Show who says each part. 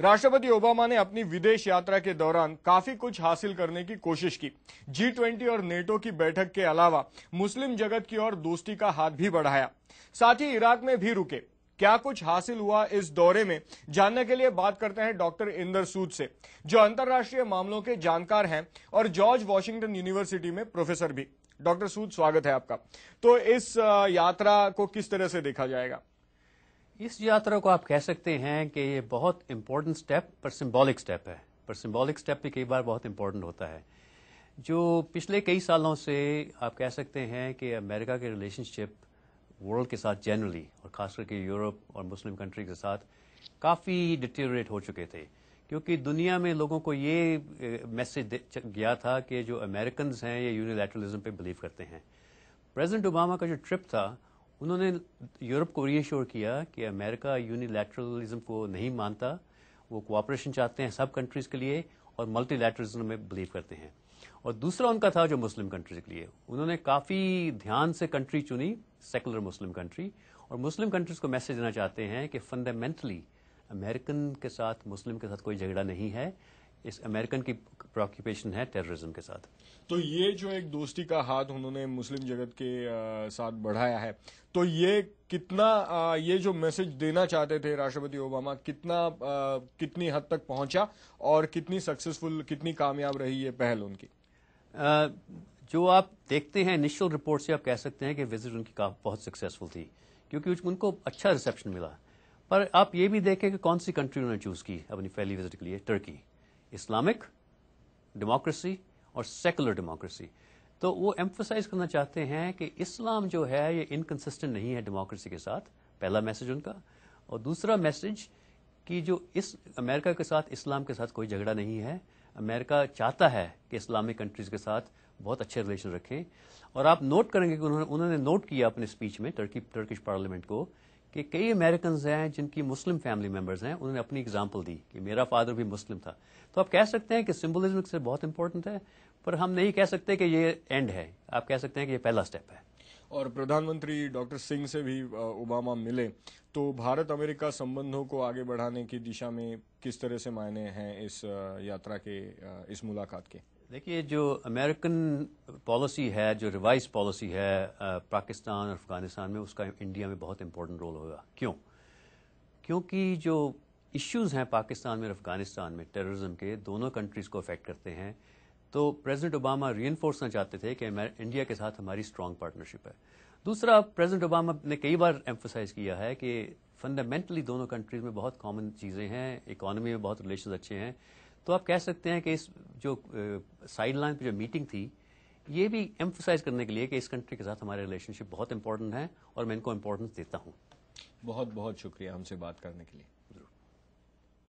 Speaker 1: राष्ट्रपति ओबामा ने अपनी विदेश यात्रा के दौरान काफी कुछ हासिल करने की कोशिश की जी ट्वेंटी और नेटो की बैठक के अलावा मुस्लिम जगत की ओर दोस्ती का हाथ भी बढ़ाया साथ ही इराक में भी रुके क्या कुछ हासिल हुआ इस दौरे में जानने के लिए बात करते हैं डॉक्टर इंदर सूद से जो अंतर्राष्ट्रीय मामलों के जानकार हैं और जॉर्ज वॉशिंगटन यूनिवर्सिटी में प्रोफेसर भी डॉक्टर सूद स्वागत है आपका तो इस यात्रा
Speaker 2: को किस तरह से देखा जाएगा इस यात्रा को आप कह सकते हैं कि ये बहुत इम्पोर्टेंट स्टेप पर सिम्बॉलिक स्टेप है पर सिम्बॉलिक स्टेप भी कई बार बहुत इम्पोर्टेंट होता है जो पिछले कई सालों से आप कह सकते हैं कि अमेरिका के रिलेशनशिप वर्ल्ड के साथ जनरली और खास करके यूरोप और मुस्लिम कंट्री के साथ काफ़ी डिटेरेट हो चुके थे क्योंकि दुनिया में लोगों को ये मैसेज गया था कि जो अमेरिकन हैं ये यूनिलैटरलिज्म पर बिलीव करते हैं प्रेजिडेंट ओबामा का जो ट्रिप था उन्होंने यूरोप को रीएश्योर किया कि अमेरिका यूनिलैटरलिज्म को नहीं मानता वो कोऑपरेशन चाहते हैं सब कंट्रीज के लिए और मल्टीलैटरलिज्म में बिलीव करते हैं और दूसरा उनका था जो मुस्लिम कंट्रीज के लिए उन्होंने काफी ध्यान से कंट्री चुनी सेकुलर मुस्लिम कंट्री और मुस्लिम कंट्रीज को मैसेज देना चाहते हैं कि फंडामेंटली अमेरिकन के साथ मुस्लिम के साथ कोई झगड़ा नहीं है इस अमेरिकन की प्रोक्यूपेशन है टेररिज्म के साथ
Speaker 1: तो ये जो एक दोस्ती का हाथ उन्होंने मुस्लिम जगत के साथ बढ़ाया है तो ये कितना ये जो मैसेज देना चाहते थे राष्ट्रपति ओबामा कितना कितनी हद तक पहुंचा और कितनी सक्सेसफुल कितनी कामयाब रही ये पहल उनकी
Speaker 2: जो आप देखते हैं इनिशियल रिपोर्ट से आप कह सकते हैं कि विजिट उनकी बहुत सक्सेसफुल थी क्योंकि उनको अच्छा रिसेप्शन मिला पर आप ये भी देखें कि कौन सी कंट्री उन्होंने चूज की अपनी पहली विजिट के लिए टर्की इस्लामिक डेमोक्रेसी और सेकुलर डेमोक्रेसी तो वो एम्फोसाइज करना चाहते हैं कि इस्लाम जो है ये इनकन्सिस्टेंट नहीं है डेमोक्रेसी के साथ पहला मैसेज उनका और दूसरा मैसेज कि जो इस अमेरिका के साथ इस्लाम के साथ कोई झगड़ा नहीं है अमेरिका चाहता है कि इस्लामिक कंट्रीज के साथ बहुत अच्छे रिलेशन रखें और आप नोट करेंगे कि उन्होंने उन्होंने नोट किया अपने स्पीच में टर्की टर्किश पार्लियामेंट को कि कई अमेरिकन हैं जिनकी मुस्लिम फैमिली मेंबर्स हैं उन्होंने अपनी एग्जाम्पल दी कि मेरा फादर भी मुस्लिम था तो आप कह सकते हैं कि सिम्बोलिज्म से बहुत इंपॉर्टेंट है पर हम नहीं कह सकते कि ये एंड है आप कह सकते हैं कि ये पहला स्टेप है
Speaker 1: और प्रधानमंत्री डॉक्टर सिंह से भी ओबामा मिले तो भारत अमेरिका संबंधों को आगे बढ़ाने की दिशा में किस तरह से मायने हैं इस यात्रा के इस मुलाकात के
Speaker 2: देखिए जो अमेरिकन पॉलिसी है जो रिवाइज पॉलिसी है पाकिस्तान और अफगानिस्तान में उसका इंडिया में बहुत इंपॉर्टेंट रोल होगा क्यों क्योंकि जो इश्यूज हैं पाकिस्तान में और अफगानिस्तान में टेररिज्म के दोनों कंट्रीज को अफेक्ट करते हैं तो प्रेसिडेंट ओबामा री रीएनफोर्सना चाहते थे कि इंडिया के साथ हमारी स्ट्रांग पार्टनरशिप है दूसरा प्रेसिडेंट ओबामा ने कई बार एम्फोसाइज किया है कि फंडामेंटली दोनों कंट्रीज में बहुत कॉमन चीजें हैं इकोनॉमी में बहुत रिलेशन अच्छे हैं तो आप कह सकते हैं कि इस जो साइड लाइन पर जो मीटिंग थी ये भी एम्फोसाइज करने के लिए कि इस कंट्री के साथ हमारे रिलेशनशिप बहुत इंपॉर्टेंट है और मैं इनको इंपॉर्टेंस देता हूँ
Speaker 1: बहुत बहुत शुक्रिया हमसे बात करने के लिए